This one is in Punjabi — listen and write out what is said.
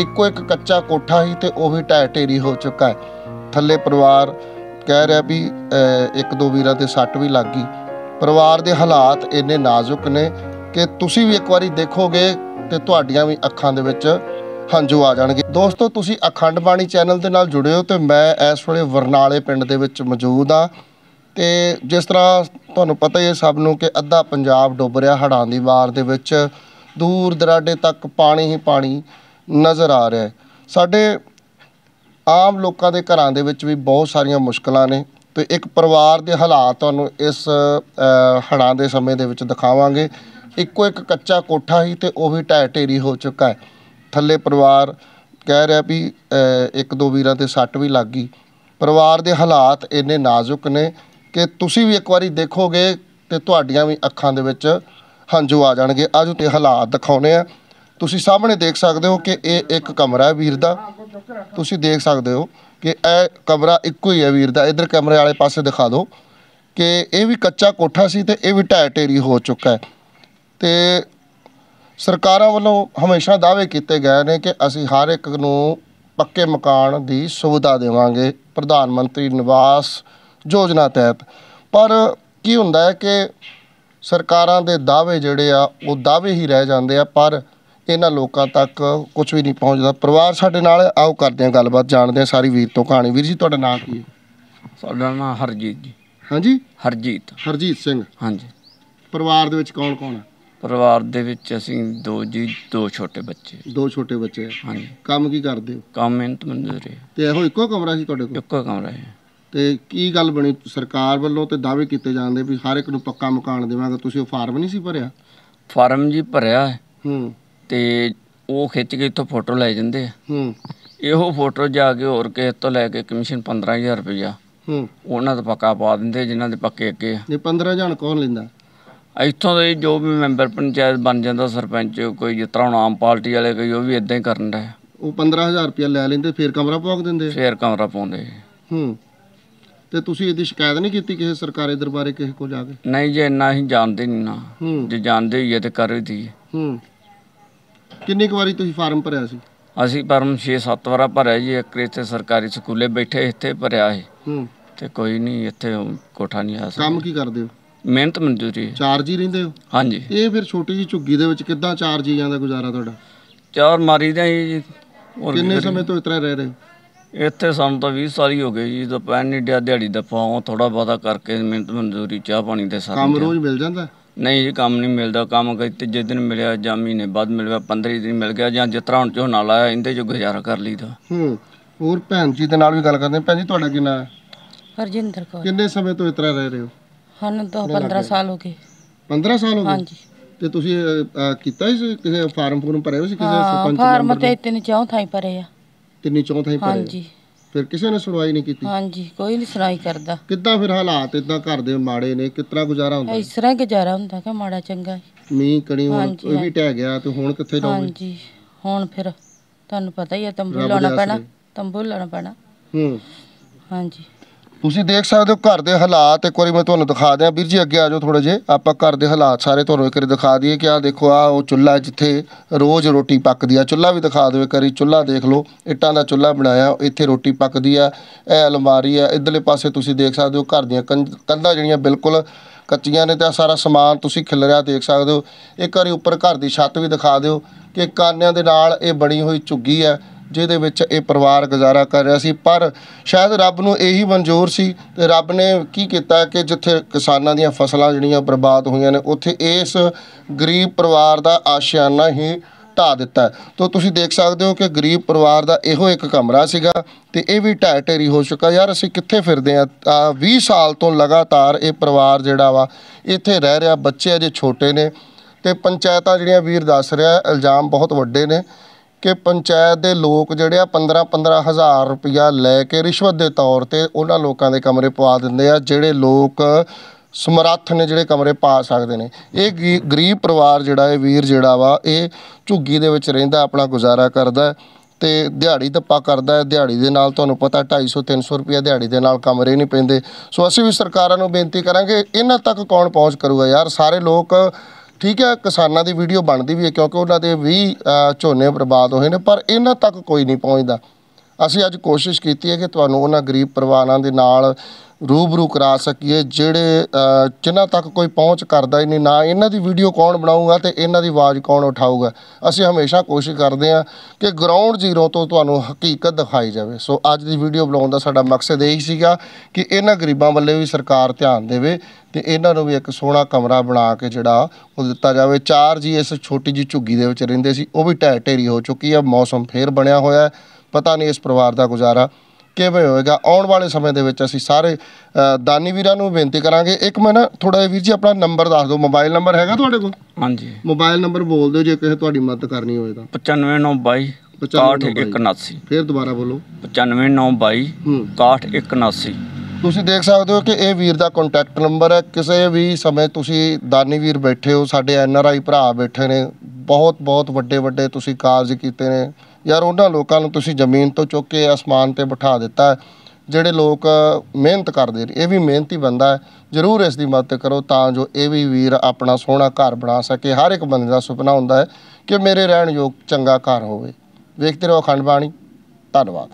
ਇੱਕੋ ਇੱਕ ਕੱਚਾ ਕੋਠਾ ਹੀ ਤੇ ਉਹ ਵੀ ਢਹਿ ਢੇਰੀ ਹੋ ਚੁੱਕਾ ਹੈ ਥੱਲੇ ਪਰਿਵਾਰ ਕਹਿ ਰਿਹਾ ਵੀ ਇੱਕ ਦੋ ਵੀਰਾਂ ਤੇ ਸੱਟ ਵੀ ਲੱਗ ਗਈ ਪਰਿਵਾਰ ਦੇ ਹਾਲਾਤ ਇੰਨੇ ਨਾਜ਼ੁਕ ਨੇ ਕਿ ਤੁਸੀਂ ਵੀ ਇੱਕ ਵਾਰੀ ਦੇਖੋਗੇ ਤੇ ਤੁਹਾਡੀਆਂ ਵੀ ਅੱਖਾਂ ਦੇ ਵਿੱਚ ਹੰਝੂ ਆ ਜਾਣਗੇ ਦੋਸਤੋ ਤੁਸੀਂ ਅਖੰਡ ਬਾਣੀ ਚੈਨਲ ਦੇ ਨਾਲ ਜੁੜੇ ਹੋ ਤੇ ਮੈਂ ਇਸ ਵੇਲੇ ਵਰਨਾਲੇ ਪਿੰਡ ਦੇ ਵਿੱਚ ਮੌਜੂਦ ਆ ਤੇ ਜਿਸ ਤਰ੍ਹਾਂ ਤੁਹਾਨੂੰ ਪਤਾ ਹੀ ਹੈ ਸਭ ਨੂੰ ਕਿ ਅੱਧਾ ਪੰਜਾਬ ਡੁੱਬ ਰਿਹਾ ਹੜਾਂ ਦੀ ਵਾਰ ਦੇ ਵਿੱਚ ਦੂਰ ਦਰਾਡੇ ਤੱਕ ਪਾਣੀ ਹੀ ਪਾਣੀ ਨਜ਼ਰ ਆ ਰਿਹਾ ਹੈ ਸਾਡੇ ਆਮ ਲੋਕਾਂ ਦੇ ਘਰਾਂ ਦੇ ਵਿੱਚ ਵੀ ਬਹੁਤ ਸਾਰੀਆਂ ਮੁਸ਼ਕਲਾਂ ਨੇ ਤੇ ਇੱਕ ਪਰਿਵਾਰ ਦੇ ਹਾਲਾਤ ਤੁਹਾਨੂੰ ਇਸ ਹੜਾਂ ਦੇ ਸਮੇਂ ਦੇ ਵਿੱਚ ਦਿਖਾਵਾਂਗੇ ਇੱਕੋ ਇੱਕ ਕੱਚਾ ਕੋਠਾ ਹੀ ਤੇ ਉਹ ਵੀ ਢਹਿ ਢੇਰੀ ਹੋ ਚੁੱਕਾ ਹੈ ਥੱਲੇ ਪਰਿਵਾਰ ਕਹਿ ਰਿਹਾ ਵੀ ਇੱਕ ਦੋ ਵੀਰਾਂ ਤੇ ਸੱਟ ਵੀ ਲੱਗ ਗਈ ਪਰਿਵਾਰ ਦੇ ਹਾਲਾਤ ਇੰਨੇ ਨਾਜ਼ੁਕ ਨੇ ਕਿ ਤੁਸੀਂ ਵੀ ਇੱਕ ਵਾਰੀ ਦੇਖੋਗੇ ਤੇ ਤੁਹਾਡੀਆਂ ਵੀ ਅੱਖਾਂ ਦੇ ਵਿੱਚ ਹੰਝੂ ਆ ਜਾਣਗੇ ਅੱਜ ਤੇ ਹਾਲਾਤ ਦਿਖਾਉਣੇ ਆ ਤੁਸੀਂ ਸਾਹਮਣੇ ਦੇਖ ਸਕਦੇ ਹੋ ਕਿ ਇਹ ਇੱਕ ਕਮਰਾ ਹੈ ਵੀਰ ਦਾ ਤੁਸੀਂ ਦੇਖ ਸਕਦੇ ਹੋ ਕਿ ਇਹ ਕਮਰਾ ਇੱਕੋ ਹੀ ਹੈ ਵੀਰ ਦਾ ਇਧਰ ਕਮਰੇ ਵਾਲੇ ਪਾਸੇ ਦਿਖਾ ਦਿਓ ਕਿ ਇਹ ਵੀ ਕੱਚਾ ਕੋਠਾ ਸੀ ਤੇ ਇਹ ਵੀ ਢਾਹ ਢੇਰੀ ਹੋ ਚੁੱਕਾ ਹੈ ਤੇ ਸਰਕਾਰਾਂ ਵੱਲੋਂ ਹਮੇਸ਼ਾ ਦਾਅਵੇ ਕੀਤੇ ਗਏ ਨੇ ਕਿ ਅਸੀਂ ਹਰ ਇੱਕ ਨੂੰ ਪੱਕੇ ਮਕਾਨ ਦੀ ਸੁਵਿਧਾ ਦੇਵਾਂਗੇ ਪ੍ਰਧਾਨ ਮੰਤਰੀ ਨਿਵਾਸ ਯੋਜਨਾ ਤਹਿਤ ਪਰ ਕੀ ਹੁੰਦਾ ਹੈ ਕਿ ਸਰਕਾਰਾਂ ਦੇ ਦਾਅਵੇ ਜਿਹੜੇ ਆ ਉਹ ਦਾਅਵੇ ਹੀ ਰਹਿ ਜਾਂਦੇ ਆ ਪਰ ਇਹਨਾਂ ਲੋਕਾਂ ਤੱਕ ਕੁਝ ਵੀ ਨਹੀਂ ਪਹੁੰਚਦਾ ਪਰਿਵਾਰ ਸਾਡੇ ਨਾਲ ਆਓ ਕਰਦੇ ਹਾਂ ਗੱਲਬਾਤ ਜਾਣਦੇ ਹਾਂ ਸਾਰੀ ਵੀਰ ਤੋਂ ਕਹਾਣੀ ਵੀਰ ਜੀ ਤੁਹਾਡਾ ਨਾਮ ਕੀ ਹੈ ਸਾਡਾ ਨਾਮ ਹਰਜੀਤ ਜੀ ਹਾਂਜੀ ਹਰਜੀਤ ਹਰਜੀਤ ਸਿੰਘ ਹਾਂਜੀ ਪਰਿਵਾਰ ਦੇ ਵਿੱਚ ਕੌਣ ਕੌਣ ਹੈ ਪਰਿਵਾਰ ਦੇ ਵਿੱਚ ਅਸੀਂ ਦੋ ਜੀ ਦੋ ਛੋਟੇ ਬੱਚੇ ਦੋ ਛੋਟੇ ਬੱਚੇ ਹਾਂਜੀ ਕੰਮ ਕੀ ਕਰਦੇ ਹੋ ਕੰਮ ਮਿਹਨਤ ਮਜ਼ਦੂਰੀ ਤੇ ਇਹੋ ਇੱਕੋ ਕਮਰਾ ਸੀ ਤੁਹਾਡੇ ਕੋਲ ਇੱਕੋ ਕਮਰਾ ਹੈ ਤੇ ਕੀ ਗੱਲ ਬਣੀ ਸਰਕਾਰ ਵੱਲੋਂ ਤੇ ਦਾਅਵੇ ਕੀਤੇ ਜਾਂਦੇ ਵੀ ਹਰ ਇੱਕ ਨੂੰ ਪੱਕਾ ਮਕਾਨ ਦੇਵਾਂਗੇ ਤੁਸੀਂ ਉਹ ਫਾਰਮ ਨਹੀਂ ਸੀ ਭਰਿਆ ਫਾਰਮ ਜੀ ਭਰਿਆ ਹੈ ਹੂੰ ਤੇ ਉਹ ਖਿੱਚ ਕੇ ਇੱਥੋਂ ਫੋਟੋ ਲੈ ਜਾਂਦੇ ਆ ਹੂੰ ਇਹੋ ਫੋਟੋ ਜਾ ਕੇ ਹੋਰ ਕਿਸੇ ਤੋਂ ਲੈ ਕੇ ਕਮਿਸ਼ਨ 15000 ਰੁਪਇਆ ਹੂੰ ਉਹਨਾਂ ਦਾ ਪੱਕਾ ਪਾ ਦਿੰਦੇ ਜਿਨ੍ਹਾਂ ਦੇ ਪੱਕੇ ਅੱਗੇ ਆ ਇਹ 15 ਜਾਣ ਕੌਣ ਲੈਂਦਾ ਇੱਥੋਂ ਦੇ ਜੋ ਵੀ ਮੈਂਬਰ ਪੰਚਾਇਤ ਬਣ ਜਾਂਦਾ ਸਰਪੰਚ ਕੋਈ ਜਿਸ ਤਰ੍ਹਾਂ ਆਮ ਪਾਰਟੀ ਵਾਲੇ ਕੋਈ ਉਹ ਵੀ ਇਦਾਂ ਹੀ ਕਰਨ ਦਾ ਉਹ 15000 ਰੁਪਇਆ ਲੈ ਲੈਂਦੇ ਫੇਰ ਕਮਰਾ ਪਵਾਕ ਦਿੰਦੇ ਫੇਰ ਕਮਰਾ ਪਾਉਂਦੇ ਹੂੰ ਤੇ ਤੁਸੀਂ ਇਹਦੀ ਸ਼ਿਕਾਇਤ ਨਹੀਂ ਕੀਤੀ ਕਿਸੇ ਸਰਕਾਰੀ ਦਰਬਾਰੇ ਕਿਸੇ ਕੋਲ ਜਾ ਕੇ ਨਹੀਂ ਜੇ ਇੰਨਾ ਹੀ ਜਾਣਦੇ ਨਹੀਂ ਨਾ ਜੇ ਜਾਣਦੇ ਹੋਈਏ ਤੇ ਕਰ ਵੀ ਦਈਏ ਹੂੰ ਕਿੰਨੀ ਕੁ ਵਾਰੀ ਤੁਸੀਂ ਫਾਰਮ ਭਰਿਆ ਸੀ ਅਸੀਂ ਫਾਰਮ 6-7 ਵਾਰਾ ਭਰਿਆ ਜੀ ਇੱਕ ਇੱਥੇ ਸਰਕਾਰੀ ਸਕੂਲੇ ਬੈਠੇ ਇੱਥੇ ਭਰਿਆ ਹੈ ਹੂੰ ਤੇ ਕੋਈ ਨਹੀਂ ਇੱਥੇ ਕੋਠਾ ਨਹੀਂ ਆ ਸਕਦਾ ਕੰਮ ਕੀ ਕਰਦੇ ਹੋ ਮਿਹਨਤ ਮਜ਼ਦੂਰੀ ਚਾਰਜ ਚਾਰ ਜੀ ਰਹਿੰਦੇ ਹੋ ਹਾਂਜੀ ਇਹ ਫਿਰ ਛੋਟੀ ਜੀ ਝੁੱਗੀ ਦੇ ਵਿੱਚ ਕਿੱਦਾਂ ਚਾਰ ਜੀ ਜਾਂਦਾ ਗੁਜ਼ਾਰਾ ਤੁਹਾਡਾ ਚਾਰ ਮਾਰੀ ਦਾ ਜੀ ਹੋਰ ਕਿੰਨੇ ਸਮੇਂ ਤੋਂ ਇਤਰਾ ਰਹਿ ਰਹੇ ਹੋ ਇੱਥੇ ਸਾਨੂੰ ਤਾਂ 20 ਸਾਲ ਹੀ ਹੋ ਗਏ ਜੀ ਦੁਪਹਿਰ ਨਹੀਂ ਡਿਆ ਦਿਹਾੜੀ ਦਾ ਪਾਉ ਥੋੜਾ ਬਾਦਾ ਕਰਕੇ ਮਿਹਨਤ ਮਜ਼ਦੂਰੀ ਚਾਹ ਪਾਣੀ ਦੇ ਸਾਰੇ ਕੰਮ ਰੋਜ਼ ਮਿਲ ਜਾਂਦਾ ਨਹੀਂ ਜੀ ਕੰਮ ਨਹੀਂ ਮਿਲਦਾ ਕੰਮ ਕਈ ਤੀਜੇ ਦਿਨ ਮਿਲਿਆ ਜਾਂ ਮਹੀਨੇ ਬਾਅਦ ਮਿਲਿਆ 15 ਦਿਨ ਮਿਲ ਗਿਆ ਜਾਂ ਜਿਤਰਾ ਹੁਣ ਝੋਨਾ ਲਾਇਆ ਇੰਦੇ ਚੋਂ ਗੁਜ਼ਾਰਾ ਕਰ ਲਈਦਾ ਹੂੰ ਹੋਰ ਭੈਣ ਜੀ ਦੇ ਨਾਲ ਵੀ ਗੱਲ ਕਰਦੇ ਭੈਣ ਜੀ ਤੁਹਾਡਾ ਕਿੰਨਾ ਹੈ? ਹਰਜਿੰਦਰ ਕੌਰ ਕਿੰਨੇ ਸਮੇਂ ਤੋਂ ਇਤਰਾ ਰਹਿ ਰਹੇ ਹੋ ਹਨ ਤਾਂ 15 ਸਾਲ ਹੋ ਗਏ 15 ਸਾਲ ਹੋ ਗਏ ਹਾਂਜੀ ਤੇ ਤੁਸੀਂ ਕੀਤਾ ਇਸ ਕਿਸੇ ਫਾਰਮ ਫੂਰਮ ਭਰੇ ਹੋ ਸੀ ਕਿਸੇ ਸਰਪੰਚ ਫਾਰਮ ਤੇ ਤਿੰਨ ਚੌਥਾਈ ਭਰੇ ਆ ਤਿੰਨੀ ਚੌਥਾਈ ਭਰੇ ਹਾਂਜੀ ਫਿਰ ਕਿਸੇ ਨੇ ਸੁਣਵਾਈ ਨਹੀਂ ਕੀਤੀ ਹਾਂਜੀ ਕੋਈ ਨਹੀਂ ਸੁਣਾਈ ਕਰਦਾ ਕਿੱਦਾਂ ਫਿਰ ਹਾਲਾਤ ਇਦਾਂ ਘਰ ਦੇ ਮਾੜੇ ਨੇ ਕਿਤਨਾ ਗੁਜ਼ਾਰਾ ਹੁੰਦਾ ਇਸ ਤਰ੍ਹਾਂ ਗੁਜ਼ਾਰਾ ਹੁੰਦਾ ਕਿ ਮਾੜਾ ਚੰਗਾ ਮੀਂਹ ਕਣੀ ਉਹ ਵੀ ਟਹਿ ਗਿਆ ਤੇ ਹੁਣ ਕਿੱਥੇ ਜਾਓਗੇ ਹਾਂਜੀ ਹੁਣ ਫਿਰ ਤੁਹਾਨੂੰ ਪਤਾ ਹੀ ਹੈ ਤੰਬੂ ਲਾਉਣਾ ਪੈਣਾ ਤੰਬੂ ਲਾਉਣਾ ਪੈਣਾ ਹੂੰ ਹਾਂਜੀ ਤੁਸੀਂ ਦੇਖ ਸਕਦੇ ਹੋ ਘਰ ਦੇ ਹਾਲਾਤ ਇੱਕ ਵਾਰੀ ਮੈਂ ਤੁਹਾਨੂੰ ਦਿਖਾ ਦਿਆਂ ਵੀਰ ਜੀ ਅੱਗੇ ਆ ਜਾਓ ਥੋੜਾ ਜੇ ਆਪਾਂ ਘਰ ਦੇ ਹਾਲਾਤ ਸਾਰੇ ਤੁਹਾਨੂੰ ਇੱਕ ਵਾਰੀ ਦਿਖਾ ਦਈਏ ਕਿ ਆ ਦੇਖੋ ਆ ਉਹ ਚੁੱਲ੍ਹਾ ਜਿੱਥੇ ਰੋਜ਼ ਰੋਟੀ ਪੱਕਦੀ ਆ ਚੁੱਲ੍ਹਾ ਵੀ ਦਿਖਾ ਦਵੇ ਕਰੀ ਚੁੱਲ੍ਹਾ ਦੇਖ ਲਓ ਇੱਟਾਂ ਦਾ ਚੁੱਲ੍ਹਾ ਬਣਾਇਆ ਇੱਥੇ ਰੋਟੀ ਪੱਕਦੀ ਆ ਇਹ ਅਲਮਾਰੀ ਆ ਇਧਰਲੇ ਪਾਸੇ ਤੁਸੀਂ ਦੇਖ ਸਕਦੇ ਹੋ ਘਰ ਦੀਆਂ ਕੰਧਾਂ ਜਿਹੜੀਆਂ ਬਿਲਕੁਲ ਕੱਚੀਆਂ ਨੇ ਤੇ ਸਾਰਾ ਸਮਾਨ ਤੁਸੀਂ ਖਿਲਰਿਆ ਦੇਖ ਸਕਦੇ ਹੋ ਇੱਕ ਵਾਰੀ ਉੱਪਰ ਘਰ ਦੀ ਛੱਤ ਵੀ ਦਿਖਾ ਦਿਓ ਕਿ ਕਾਨਿਆਂ ਦੇ ਨਾਲ ਇਹ ਬਣੀ ਹੋਈ ਝੁੱਗੀ ਆ ਜਿਹਦੇ ਵਿੱਚ ਇਹ ਪਰਿਵਾਰ ਗੁਜ਼ਾਰਾ ਕਰ ਰਿਹਾ ਸੀ ਪਰ ਸ਼ਾਇਦ ਰੱਬ ਨੂੰ ਇਹੀ ਮਨਜ਼ੂਰ ਸੀ ਤੇ ਰੱਬ ਨੇ ਕੀ ਕੀਤਾ ਕਿ ਜਿੱਥੇ ਕਿਸਾਨਾਂ ਦੀਆਂ ਫਸਲਾਂ ਜਿਹੜੀਆਂ ਬਰਬਾਦ ਹੋਈਆਂ ਨੇ ਉੱਥੇ ਇਸ ਗਰੀਬ ਪਰਿਵਾਰ ਦਾ ਆਸ਼ਿਆਨਾ ਹੀ ਢਾ ਦਿੱਤਾ ਤੋ ਤੁਸੀਂ ਦੇਖ ਸਕਦੇ ਹੋ ਕਿ ਗਰੀਬ ਪਰਿਵਾਰ ਦਾ ਇਹੋ ਇੱਕ ਕਮਰਾ ਸੀਗਾ ਤੇ ਇਹ ਵੀ ਢਾਹ ਢੇਰੀ ਹੋ ਚੁੱਕਾ ਯਾਰ ਅਸੀਂ ਕਿੱਥੇ ਫਿਰਦੇ ਆ 20 ਸਾਲ ਤੋਂ ਲਗਾਤਾਰ ਇਹ ਪਰਿਵਾਰ ਜਿਹੜਾ ਵਾ ਇੱਥੇ ਰਹਿ ਰਿਹਾ ਬੱਚੇ ਅਜੇ ਛੋਟੇ ਨੇ ਤੇ ਪੰਚਾਇਤਾਂ ਜਿਹੜੀਆਂ ਵੀਰ ਦੱਸ ਰਿਹਾ ਇਲਜ਼ਾਮ ਬਹੁਤ ਵੱਡੇ ਨੇ ਕਿ ਪੰਚਾਇਤ ਦੇ ਲੋਕ ਜਿਹੜੇ ਆ 15 15000 ਰੁਪਇਆ ਲੈ ਕੇ ਰਿਸ਼ਵਤ ਦੇ ਤੌਰ ਤੇ ਉਹਨਾਂ ਲੋਕਾਂ ਦੇ ਕਮਰੇ ਪਵਾ ਦਿੰਦੇ ਆ ਜਿਹੜੇ ਲੋਕ ਸਮਰੱਥ ਨੇ ਜਿਹੜੇ ਕਮਰੇ ਪਾ ਸਕਦੇ ਨੇ ਇਹ ਗਰੀਬ ਪਰਿਵਾਰ ਜਿਹੜਾ ਇਹ ਵੀਰ ਜਿਹੜਾ ਵਾ ਇਹ ਝੁੱਗੀ ਦੇ ਵਿੱਚ ਰਹਿੰਦਾ ਆਪਣਾ ਗੁਜ਼ਾਰਾ ਕਰਦਾ ਤੇ ਦਿਹਾੜੀ ਧੱਪਾ ਕਰਦਾ ਹੈ ਦਿਹਾੜੀ ਦੇ ਨਾਲ ਤੁਹਾਨੂੰ ਪਤਾ 250 300 ਰੁਪਏ ਦਿਹਾੜੀ ਦੇ ਨਾਲ ਕਮਰੇ ਨਹੀਂ ਪੈਂਦੇ ਸੋ ਅਸੀਂ ਵੀ ਸਰਕਾਰਾਂ ਨੂੰ ਬੇਨਤੀ ਕਰਾਂਗੇ ਇਹਨਾਂ ਤੱਕ ਕੌਣ ਪਹੁੰਚ ਕਰੂਗਾ ਯਾਰ ਸਾਰੇ ਲੋਕ ਠੀਕ ਹੈ ਕਿਸਾਨਾਂ ਦੀ ਵੀਡੀਓ ਬਣਦੀ ਵੀ ਹੈ ਕਿਉਂਕਿ ਉਹਨਾਂ ਦੇ 20 ਝੋਨੇ ਬਰਬਾਦ ਹੋਏ ਨੇ ਪਰ ਇਹਨਾਂ ਤੱਕ ਕੋਈ ਨਹੀਂ ਪਹੁੰਚਦਾ ਅਸੀਂ ਅੱਜ ਕੋਸ਼ਿਸ਼ ਕੀਤੀ ਹੈ ਕਿ ਤੁਹਾਨੂੰ ਉਹਨਾਂ ਗਰੀਬ ਪਰਿਵਾਰਾਂ ਦੇ ਨਾਲ ਰੂਬਰੂ ਕਰਾ ਸਕੀਏ ਜਿਹੜੇ ਜਿਨ੍ਹਾਂ ਤੱਕ ਕੋਈ ਪਹੁੰਚ ਕਰਦਾ ਹੀ ਨਹੀਂ ਨਾ ਇਹਨਾਂ ਦੀ ਵੀਡੀਓ ਕੌਣ ਬਣਾਊਗਾ ਤੇ ਇਹਨਾਂ ਦੀ ਆਵਾਜ਼ ਕੌਣ ਉਠਾਊਗਾ ਅਸੀਂ ਹਮੇਸ਼ਾ ਕੋਸ਼ਿਸ਼ ਕਰਦੇ ਹਾਂ ਕਿ ਗਰਾਊਂਡ ਜ਼ੀਰੋ ਤੋਂ ਤੁਹਾਨੂੰ ਹਕੀਕਤ ਦਿਖਾਈ ਜਾਵੇ ਸੋ ਅੱਜ ਦੀ ਵੀਡੀਓ ਬਣਾਉਣ ਦਾ ਸਾਡਾ ਮਕਸਦ ਇਹ ਹੀ ਸੀਗਾ ਕਿ ਇਹਨਾਂ ਗਰੀਬਾਂ ਵੱਲੇ ਵੀ ਸਰਕਾਰ ਧਿਆਨ ਦੇਵੇ ਤੇ ਇਹਨਾਂ ਨੂੰ ਵੀ ਇੱਕ ਸੋਹਣਾ ਕਮਰਾ ਬਣਾ ਕੇ ਜਿਹੜਾ ਉਹ ਦਿੱਤਾ ਜਾਵੇ ਚਾਰ ਜੀ ਇਸ ਛੋਟੀ ਜੀ ਝੁੱਗੀ ਦੇ ਵਿੱਚ ਰਹਿੰਦੇ ਸੀ ਉਹ ਵੀ ਢਹਿ ਢੇਰੀ ਹੋ ਚੁੱਕੀ ਆ ਮੌਸਮ ਫੇਰ ਬਣਿਆ ਹੋਇਆ ਹੈ ਪਤਾ ਨਹੀਂ ਇਸ ਪਰਿਵਾਰ ਦਾ ਗੁਜ਼ਾਰਾ ਕਿਵੇਂ ਹੋਏਗਾ ਆਉਣ ਵਾਲੇ ਸਮੇਂ ਦੇ ਵਿੱਚ ਅਸੀਂ ਸਾਰੇ ਦਾਨੀ ਵੀਰਾਂ ਨੂੰ ਬੇਨਤੀ ਕਰਾਂਗੇ ਇੱਕ ਮੈਂ ਨਾ ਥੋੜਾ ਵੀਰ ਜੀ ਆਪਣਾ ਨੰਬਰ ਦੱਸ ਦਿਓ ਮੋਬਾਈਲ ਨੰਬਰ ਹੈਗਾ ਤੁਹਾਡੇ ਕੋਲ ਹਾਂਜੀ ਮੋਬਾਈਲ ਨੰਬਰ ਬੋਲ ਦਿਓ ਜੇ ਕਿਸੇ ਤੁਹਾਡੀ ਮਦਦ ਕਰਨੀ ਹੋਵੇ ਤਾਂ 95922 6179 ਫਿਰ ਦੁਬਾਰਾ ਬੋਲੋ 95922 6179 ਤੁਸੀਂ ਦੇਖ ਸਕਦੇ ਹੋ ਕਿ ਇਹ ਵੀਰ ਦਾ ਕੰਟੈਕਟ ਨੰਬਰ ਹੈ ਕਿਸੇ ਵੀ ਸਮੇਂ ਤੁਸੀਂ ਦਾਨੀ ਵੀਰ ਬੈਠੇ ਹੋ ਸਾਡੇ ਐਨ ਆਰ ਆਈ ਭਰਾ ਬੈਠੇ ਨੇ ਬਹੁਤ ਬਹੁਤ ਵੱਡੇ ਵੱਡੇ ਤੁਸੀਂ ਕਾਰਜ ਕੀਤੇ ਨੇ ਯਾਰ ਉਹਨਾਂ ਲੋਕਾਂ ਨੂੰ ਤੁਸੀਂ ਜ਼ਮੀਨ ਤੋਂ ਚੁੱਕ ਕੇ ਅਸਮਾਨ ਤੇ ਬਿਠਾ ਦਿੱਤਾ ਜਿਹੜੇ ਲੋਕ ਮਿਹਨਤ ਕਰਦੇ ਨੇ ਇਹ ਵੀ ਮਿਹਨਤੀ ਬੰਦਾ ਹੈ ਜ਼ਰੂਰ ਇਸ ਦੀ ਮਦਦ ਕਰੋ ਤਾਂ ਜੋ ਇਹ ਵੀ ਵੀਰ ਆਪਣਾ ਸੋਹਣਾ ਘਰ ਬਣਾ ਸਕੇ ਹਰ ਇੱਕ ਬੰਦੇ ਦਾ ਸੁਪਨਾ ਹੁੰਦਾ ਹੈ ਕਿ ਮੇਰੇ ਰਹਿਣ ਯੋਗ ਚੰਗਾ ਘਰ ਹੋਵੇ ਵੇਖਦੇ ਰਹੋ ਅਖੰਡ ਬਾਣੀ ਧੰਨਵਾਦ